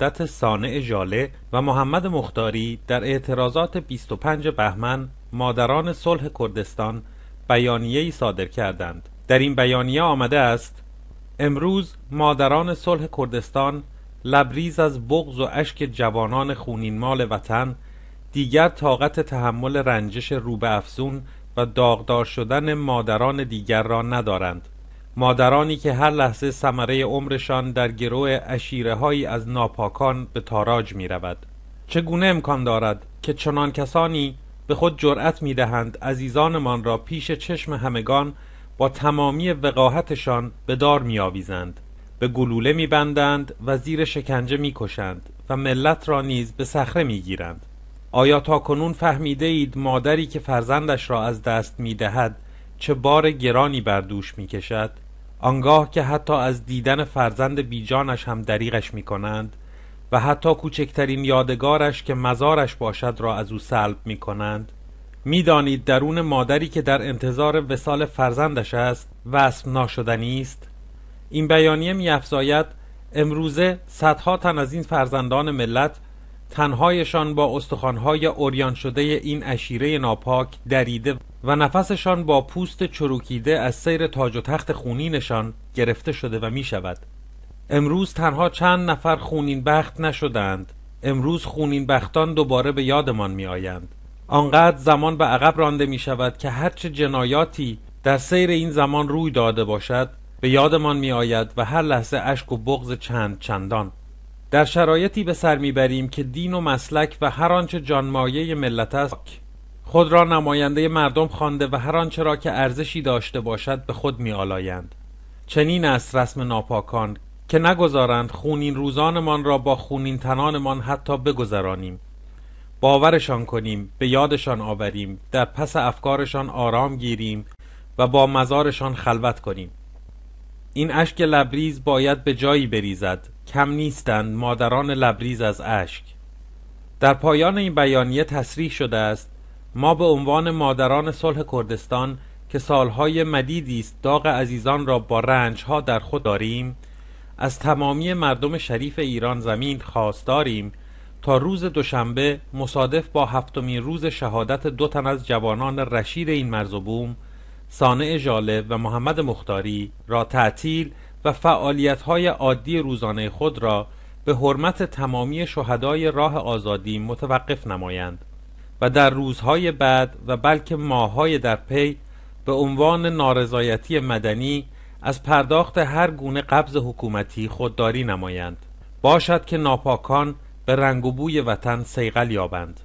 وحدت سانع ژاله و محمد مختاری در اعتراضات 25 بهمن مادران صلح کردستان بیانیه‌ای صادر کردند در این بیانیه آمده است امروز مادران صلح کردستان لبریز از بغض و اشک جوانان خونین مال وطن دیگر طاقت تحمل رنجش روبه افزون و داغدار شدن مادران دیگر را ندارند مادرانی که هر لحظه ثمره عمرشان در گروه اشیره از ناپاکان به تاراج می رود چگونه امکان دارد که چنان کسانی به خود جرأت می دهند عزیزانمان را پیش چشم همگان با تمامی وقاحتشان به دار می آویزند به گلوله می بندند و زیر شکنجه می کشند و ملت را نیز به صخره می گیرند آیا تا کنون فهمیده اید مادری که فرزندش را از دست می دهد چه بار گرانی بر دوش می کشد آنگاه که حتی از دیدن فرزند بیجانش هم دریغش میکنند و حتی کوچکترین یادگارش که مزارش باشد را از او سلب میکنند، میدانید درون مادری که در انتظار وسال فرزندش است وصف ناشدنی است این بیانیه میافزاید امروزه صدها تن از این فرزندان ملت تنهایشان با استخوانهای اوریان شده این اشیره ناپاک دریده و نفسشان با پوست چروکیده از سیر تاج و تخت خونینشان گرفته شده و می شود امروز تنها چند نفر خونین بخت نشدند امروز خونین بختان دوباره به یادمان می آیند آنقدر زمان به عقب رانده می شود که هرچه جنایاتی در سیر این زمان روی داده باشد به یادمان می و هر لحظه اشک و بغض چند چندان در شرایطی به سر میبریم که دین و مسلک و هر آنچه جانمایه ملت است خود را نماینده مردم خوانده و هر آنچه را که ارزشی داشته باشد به خود میآلایند چنین است رسم ناپاکان که نگذارند خونین روزانمان را با خونین تنانمان حتی بگذرانیم باورشان کنیم به یادشان آوریم در پس افکارشان آرام گیریم و با مزارشان خلوت کنیم این اشک لبریز باید به جایی بریزد کم نیستند مادران لبریز از اشک در پایان این بیانیه تصریح شده است ما به عنوان مادران صلح کردستان که سالهای مدیدی است داغ عزیزان را با رنجها در خود داریم از تمامی مردم شریف ایران زمین خواستاریم تا روز دوشنبه مصادف با هفتمین روز شهادت دو تن از جوانان رشید این مرز و بوم سانع جاله و محمد مختاری را تعطیل و فعالیت‌های عادی روزانه خود را به حرمت تمامی شهدای راه آزادی متوقف نمایند و در روزهای بعد و بلکه ماههای در پی به عنوان نارضایتی مدنی از پرداخت هر گونه قبض حکومتی خودداری نمایند باشد که ناپاکان به رنگ و بوی وطن سیغل یابند